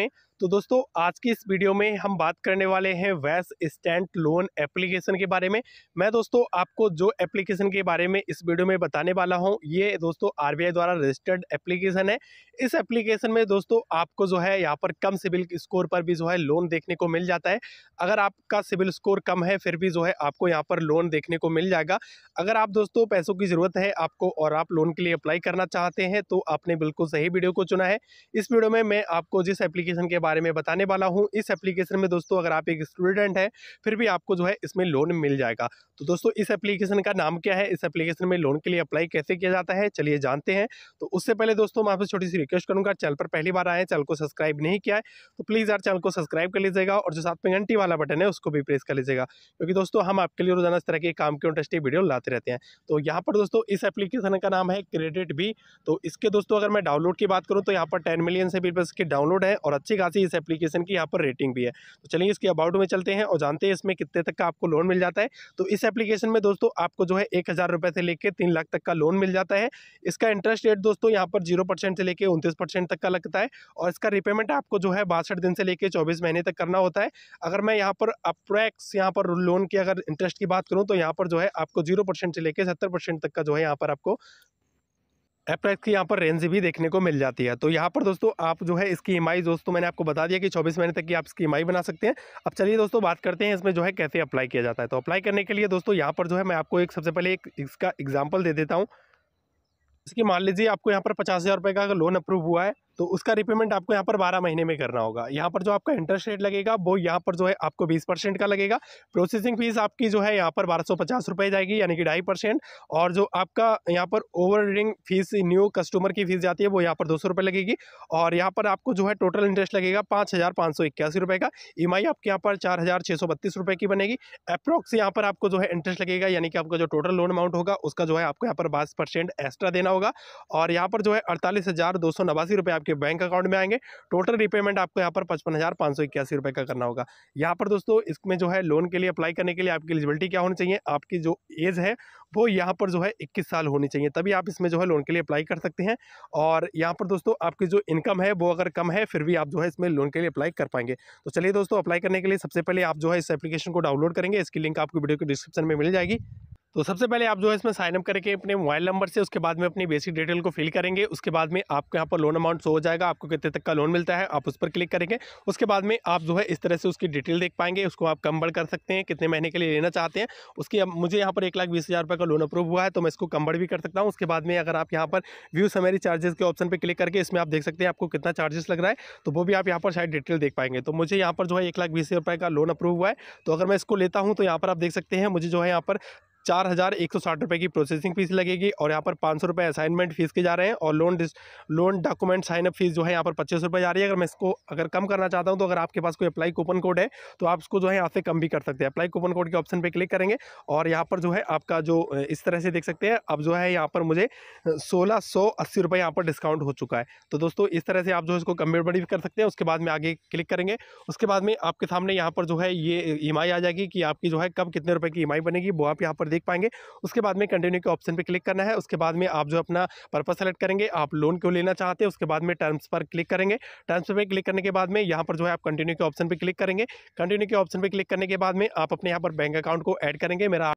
में तो दोस्तों आज की इस वीडियो में हम बात करने वाले हैं वैस स्टैंड लोन एप्लीकेशन के बारे में मैं दोस्तों आपको जो एप्लीकेशन के बारे में इस वीडियो में बताने वाला हूं ये दोस्तों आरबीआई द्वारा रजिस्टर्ड एप्लीकेशन है इस एप्लीकेशन में दोस्तों आपको जो है यहाँ पर कम सिविल स्कोर पर भी जो है लोन देखने को मिल जाता है अगर आपका सिविल स्कोर कम है फिर भी जो है आपको यहाँ पर लोन देखने को मिल जाएगा अगर आप दोस्तों पैसों की ज़रूरत है आपको और आप लोन के लिए अप्लाई करना चाहते हैं तो आपने बिल्कुल सही वीडियो को चुना है इस वीडियो में मैं आपको जिस एप्लीकेशन के बारे बारे में बताने वाला हूँ इस एप्लीकेशन में दोस्तों अगर आप एक स्टूडेंट हैं फिर भी आपको जो है इसमें लोन मिल जाएगा तो दोस्तों इस एप्लीकेशन का नाम क्या है इस एप्लीकेशन में लोन के लिए अप्लाई कैसे किया जाता है चलिए जानते हैं तो उससे पहले दोस्तों मैं आपसे छोटी सी रिक्वेस्ट करूँगा चैनल पर पहली बार आए चैनल को सब्सक्राइब नहीं किया है तो प्लीज़ यार चैनल को सब्सक्राइब कर लीजिएगा और जो साथ में घंटी वाला बटन है उसको भी प्रेस कर लीजिएगा क्योंकि दोस्तों हम आपके लिए रोजाना इस तरह के काम के इंटरेस्टिंग वीडियो लाते रहते हैं तो यहाँ पर दोस्तों इस एप्लीकेशन का नाम है क्रेडिट भी तो इसके दोस्तों अगर मैं डाउनलोड की बात करूँ तो यहाँ पर टेन मिलियन से भी बस के डाउनलोड है और अच्छी खासी सी इस एप्लीकेशन की यहाँ पर रेटिंग भी है तो चलिए इसके अबाउट में चलते हैं और जानते हैं इसमें कितने तक का आपको लोन मिल जाता है तो इस एप्लीकेशन में दोस्तों आपको जो है एक हज़ार रुपये से लेकर तीन लाख तक का लोन मिल जाता है इसका इंटरेस्ट रेट दोस्तों यहाँ पर जीरो परसेंट से लेकर उनतीस परसेंट तक का लगता है और इसका रिपेमेंट आपको जो है बासठ दिन से लेकर चौबीस महीने तक करना होता है अगर मैं यहाँ पर अप्रैक्स यहाँ पर लोन की अगर इंटरेस्ट की बात करूँ तो यहाँ पर जो है आपको जीरो से लेकर सत्तर तक का जो है यहाँ पर आपको प्राइस की यहाँ पर रेंज भी देखने को मिल जाती है तो यहाँ पर दोस्तों आप जो है इसकी ई e दोस्तों मैंने आपको बता दिया कि चौबीस महीने तक की आप इसकी ई e बना सकते हैं अब चलिए दोस्तों बात करते हैं इसमें जो है कैसे अप्लाई किया जाता है तो अप्लाई करने के लिए दोस्तों यहाँ पर जो है मैं आपको एक सबसे पहले एक इसका एग्जाम्पल दे देता हूँ इसकी मान लीजिए आपको यहाँ पर पचास हज़ार रुपये का लोन अप्रूव हुआ है तो उसका रिपेमेंट आपको यहाँ पर बारह महीने में करना होगा यहाँ पर जो आपका इंटरेस्ट रेट लगेगा वो यहाँ पर जो है आपको बीस परसेंट का लगेगा प्रोसेसिंग फीस आपकी जो है यहाँ पर बारह सौ पचास रुपये जाएगी यानी कि ढाई परसेंट और जो आपका यहाँ पर over reading fees new customer की फीस जाती है वो यहाँ पर दो सौ रुपये लगेगी और यहाँ पर आपको जो है टोटल इंटरेस्ट लगेगा पाँच हज़ार पाँच सौ इक्यासी रुपये का ई एम आई आपके यहाँ पर चार हज़ार छः सौ बत्तीस रुपये की बनेगी अप्रॉक्स यहाँ पर आपको जो है इंटरेस्ट लगेगा यानी कि आपका जो टोटल लोन अमाउंट होगा उसका जो है आपको यहाँ पर बाईस परसेंट एक्स्ट्रा देना होगा और यहाँ पर जो है अड़तालीस हज़ार दो सौ नवासी रुपये आपके आपके बैंक अकाउंट में आएंगे टोटल रिपेमेंट आपको यहाँ पर पचपन हज़ार पाँच सौ इक्यासी रुपये का करना होगा यहाँ पर दोस्तों इसमें जो है लोन के लिए अप्लाई करने के लिए आपकी एलिजिबिलिटी क्या होनी चाहिए आपकी जो एज है वो यहाँ पर जो है इक्कीस साल होनी चाहिए तभी आप इसमें जो है लोन के लिए अप्लाई कर सकते हैं और यहाँ पर दोस्तों आपकी जो इनकम है वो अगर कम है फिर भी आप जो है इसमें लोन के लिए अप्लाई कर पाएंगे तो चलिए दोस्तों अप्लाई करने के लिए सबसे पहले आप जो है इस एप्लीकेशन को डाउनलोड करेंगे इसकी लिंक आपको वीडियो के डिस्क्रिप्शन में मिल जाएगी तो सबसे पहले आप जो है इसमें साइनअप करके अपने मोबाइल नंबर से उसके बाद में अपनी बेसिक डिटेल को फिल करेंगे उसके बाद में आपको यहाँ पर लोन अमाउंट शो हो जाएगा आपको कितने तक का लोन मिलता है आप उस पर क्लिक करेंगे उसके बाद में आप जो है इस तरह से उसकी डिटेल देख पाएंगे उसको आप कम बढ़ कर सकते हैं कितने महीने के लिए लेना चाहते हैं उसकी मुझे यहाँ पर एक लाख बीस हज़ार रुपये का लोन अप्रूव हुआ है तो मैं इसको कम बढ़ भी कर सकता हूँ उसके बाद में अगर आप यहाँ पर व्यू समेरी चार्जेस के ऑप्शन पर क्लिक करके इसमें आप देख सकते हैं आपको कितना चार्जेस लग रहा है तो वो भी आप यहाँ पर शायद डिटेल देख पाएंगे तो मुझे यहाँ पर जो है एक लाख बीस हज़ार रुपये का लोन अप्रूव हुआ है तो अगर मैं इसको लेता हूँ तो यहाँ पर आप देख सकते हैं मुझे जो है यहाँ पर चार हज़ार एक सौ साठ रुपये की प्रोसेसिंग फीस लगेगी और यहाँ पर पाँच सौ रुपये असाइनमेंट फीस के जा रहे हैं और loan loan document sign up fees जो है यहाँ पर पच्चीस रुपये जा रही है अगर मैं इसको अगर कम करना चाहता हूँ तो अगर आपके पास कोई अप्लाई कूपन कोड है तो आप उसको जो है यहाँ से कम भी कर सकते हैं अप्लाई कूपन कोड के ऑप्शन पर क्लिक करेंगे और यहाँ पर जो है आपका जो इस तरह से देख सकते हैं अब जो है यहाँ पर मुझे सोलह सौ अस्सी रुपये यहाँ पर डिस्काउंट हो चुका है तो दोस्तों इस तरह से आप जो है इसको कम भी कर सकते हैं उसके बाद में आगे क्लिक करेंगे उसके बाद में आपके सामने यहाँ पर जो है ये ई आ जाएगी कि आपकी जो है कब कितने रुपये की ई बनेगी वो आप यहाँ पर देख पाएंगे उसके बाद में कंटिन्यू के ऑप्शन पर क्लिक करना है उसके बाद में आप जो अपना पर्पज सेलेक्ट करेंगे आप लोन क्यों लेना चाहते हैं उसके बाद में टर्म्स पर क्लिक करेंगे टर्म्स पर क्लिक करने के बाद में यहाँ पर जो है आप कंटिन्यू के ऑप्शन पर क्लिक करेंगे कंटिन्यू के ऑप्शन पर क्लिक करने के बाद में आप अपने यहाँ पर बैंक अकाउंट को ऐड करेंगे मेरा